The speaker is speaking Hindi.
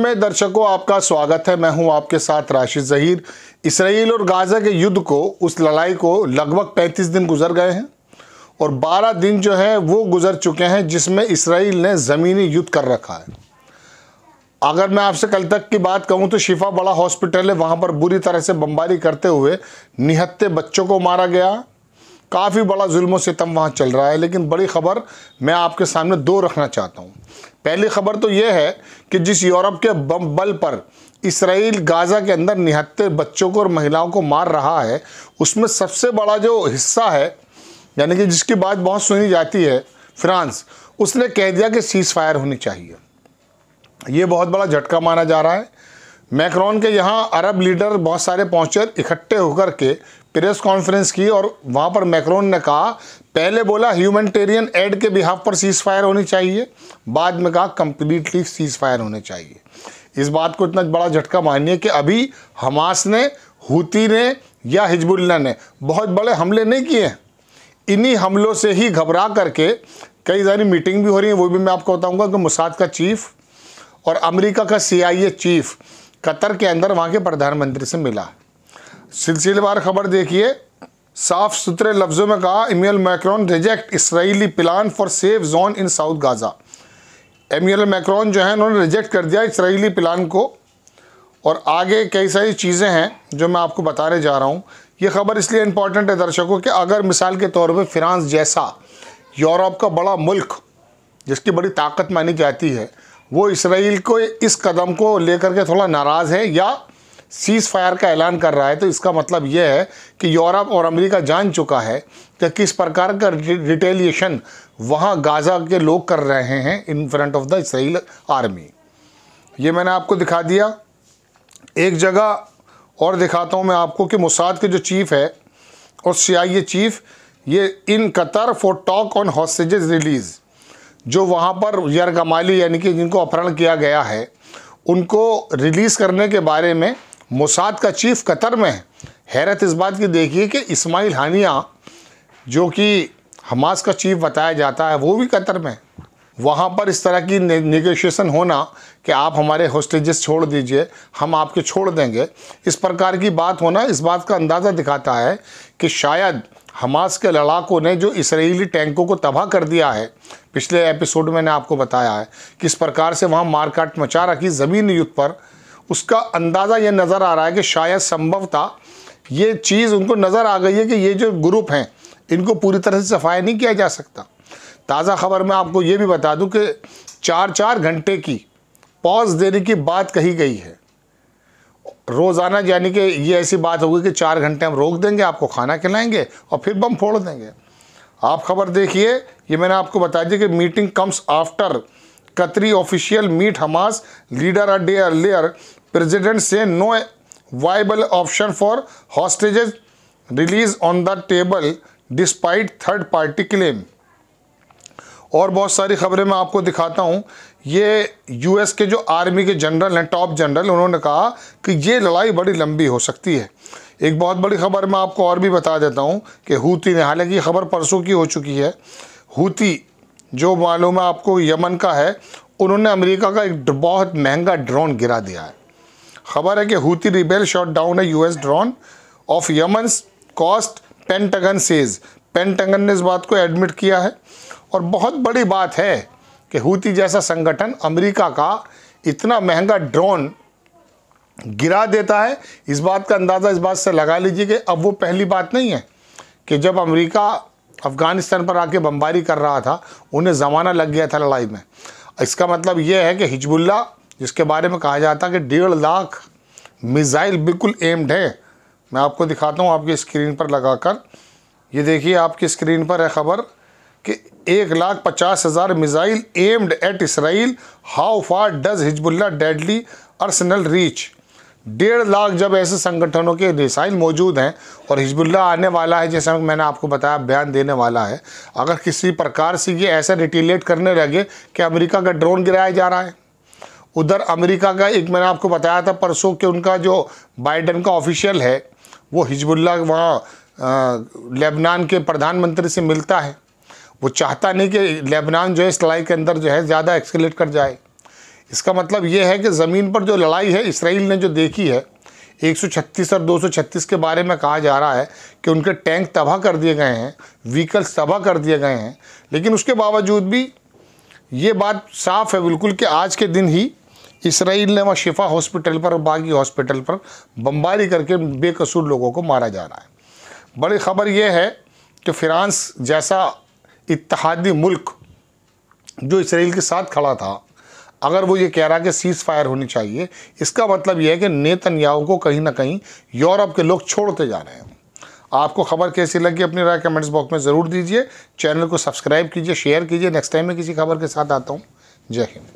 में दर्शकों आपका स्वागत है मैं हूं आपके साथ राशिद जहीर इसराइल और गाज़ा के युद्ध को उस लड़ाई को लगभग 35 दिन गुजर गए हैं और 12 दिन जो है वो गुजर चुके हैं जिसमें इसराइल ने ज़मीनी युद्ध कर रखा है अगर मैं आपसे कल तक की बात कहूं तो शिफा बड़ा हॉस्पिटल है वहां पर बुरी तरह से बमबारी करते हुए निहत्ते बच्चों को मारा गया काफ़ी बड़ा जुल्म सितम वहाँ चल रहा है लेकिन बड़ी ख़बर मैं आपके सामने दो रखना चाहता हूँ पहली खबर तो यह है कि जिस यूरोप के बम बल पर इसराइल गाज़ा के अंदर निहत्ते बच्चों को और महिलाओं को मार रहा है उसमें सबसे बड़ा जो हिस्सा है यानी कि जिसकी बात बहुत सुनी जाती है फ्रांस उसने कह दिया कि सीज़ फायर होनी चाहिए ये बहुत बड़ा झटका माना जा रहा है मैक्रॉन के यहाँ अरब लीडर बहुत सारे पहुँचे इकट्ठे होकर के प्रेस कॉन्फ्रेंस की और वहाँ पर मैक्रोन ने कहा पहले बोला ह्यूमेटेरियन एड के बिहाफ पर सीज फायर होनी चाहिए बाद में कहा कंप्लीटली सीज फायर होने चाहिए इस बात को इतना बड़ा झटका मानिए कि अभी हमास ने हूती ने या हिजबुल्ला ने बहुत बड़े हमले नहीं किए हैं इन्हीं हमलों से ही घबरा करके कई सारी मीटिंग भी हो रही है वो भी मैं आपको बताऊंगा कि मुसाद का चीफ और अमेरिका का सीआईए चीफ कतर के अंदर वहाँ के प्रधानमंत्री से मिला सिलसिलेवार खबर देखिए साफ सुथरे लफ्ज़ों में कहा Emmanuel Macron reject Israeli plan for safe zone in south Gaza Emmanuel Macron जो है उन्होंने रिजेक्ट कर दिया इसराइली प्लान को और आगे कई सारी चीज़ें हैं जो मैं आपको बताने जा रहा हूँ ये खबर इसलिए इम्पॉर्टेंट है दर्शकों कि अगर मिसाल के तौर पर फ्रांस जैसा यूरोप का बड़ा मुल्क जिसकी बड़ी ताकत मानी जाती है वो इसराइल को इस कदम को लेकर के थोड़ा नाराज़ है या सीज़ फायर का ऐलान कर रहा है तो इसका मतलब यह है कि यूरोप और अमेरिका जान चुका है कि किस प्रकार का रिटेलिएशन वहाँ गाज़ा के लोग कर रहे हैं in front of the Israel army ये मैंने आपको दिखा दिया एक जगह और दिखाता हूँ मैं आपको कि मुसाद के जो चीफ़ है और सी चीफ़ ये in Qatar for talk on hostage release जो वहाँ पर यरगमाली यानी कि जिनको अपहरण किया गया है उनको रिलीज़ करने के बारे में मोसाद का चीफ कतर में है हैरत इस बात की देखिए कि इस्माइल हानिया जो कि हमास का चीफ बताया जाता है वो भी कतर में वहाँ पर इस तरह की निगोशिएशन होना कि आप हमारे होस्टेजेस छोड़ दीजिए हम आपके छोड़ देंगे इस प्रकार की बात होना इस बात का अंदाज़ा दिखाता है कि शायद हमास के लड़ाकों ने जो इसराइली टैंकों को तबाह कर दिया है पिछले एपिसोड में मैंने आपको बताया है किस प्रकार से वहाँ मारकाट मचा रखी ज़मीन युद्ध पर उसका अंदाज़ा ये नज़र आ रहा है कि शायद संभवतः ये चीज़ उनको नज़र आ गई है कि ये जो ग्रुप हैं इनको पूरी तरह से सफाया नहीं किया जा सकता ताज़ा खबर में आपको ये भी बता दूं कि चार चार घंटे की पॉज देने की बात कही गई है रोज़ाना यानी कि ये ऐसी बात होगी कि चार घंटे हम रोक देंगे आपको खाना खिलाएंगे और फिर बम फोड़ देंगे आप खबर देखिए ये मैंने आपको बता दिया कि meeting comes after Qatari official meet Hamas leader a day earlier president से no viable option for hostage release on the table despite third party claim और बहुत सारी खबरें मैं आपको दिखाता हूँ ये यूएस के जो आर्मी के जनरल हैं टॉप जनरल उन्होंने कहा कि ये लड़ाई बड़ी लंबी हो सकती है एक बहुत बड़ी खबर मैं आपको और भी बता देता हूँ कि हूती ने हालांकि खबर परसों की हो चुकी है हूती जो मालूम है आपको यमन का है उन्होंने अमेरिका का एक बहुत महंगा ड्रोन गिरा दिया है खबर है कि हूती रिबेल शॉट डाउन है US drone off Yemen coast Pentagon says Pentagon ने इस बात को एडमिट किया है और बहुत बड़ी बात है कि हूती जैसा संगठन अमेरिका का इतना महंगा ड्रोन गिरा देता है इस बात का अंदाज़ा इस बात से लगा लीजिए कि अब वो पहली बात नहीं है कि जब अमेरिका अफ़गानिस्तान पर आके बमबारी कर रहा था उन्हें ज़माना लग गया था लड़ाई में इसका मतलब ये है कि हिजबुल्ला जिसके बारे में कहा जाता कि डेढ़ लाख मिज़ाइल बिल्कुल एम्ड है मैं आपको दिखाता हूँ आपकी स्क्रीन पर लगाकर ये देखिए आपकी स्क्रीन पर है ख़बर कि एक लाख पचास हज़ार missile aimed at Israel how far does Hezbollah deadly arsenal reach डेढ़ लाख जब ऐसे संगठनों के मिसाइल मौजूद हैं और हिजबुल्ला आने वाला है जैसा मैंने आपको बताया बयान देने वाला है अगर किसी प्रकार से ये ऐसा रिटिलेट करने लगे कि अमेरिका का ड्रोन गिराया जा रहा है उधर अमेरिका का एक मैंने आपको बताया था परसों के उनका जो बाइडन का ऑफिशियल है वो हिजबुल्ला वहाँ लेबनान के प्रधानमंत्री से मिलता है वो चाहता नहीं कि लेबनान जो है इस लड़ाई के अंदर जो है ज़्यादा एक्सकलेट कर जाए इसका मतलब ये है कि ज़मीन पर जो लड़ाई है इसराइल ने जो देखी है 136 और 236 के बारे में कहा जा रहा है कि उनके टैंक तबाह कर दिए गए हैं व्हीकल्स तबाह कर दिए गए हैं लेकिन उसके बावजूद भी ये बात साफ़ है बिल्कुल कि आज के दिन ही इसराइल ने वहाँ शिफा हॉस्पिटल पर बागी हॉस्पिटल पर बमबारी करके बेकसूर लोगों को मारा जा रहा है बड़ी खबर यह है कि फ्रांस जैसा इतिहादी मुल्क जो इसराइल के साथ खड़ा था अगर वो ये कह रहा कि सीज़ फायर होनी चाहिए इसका मतलब यह है कि नेतन्याहू को कहीं ना कहीं यूरोप के लोग छोड़ते जा रहे हैं आपको खबर कैसी लगी अपनी राय कमेंट्स बॉक्स में ज़रूर दीजिए चैनल को सब्सक्राइब कीजिए शेयर कीजिए नेक्स्ट टाइम मैं किसी खबर के साथ आता हूँ जय हिंद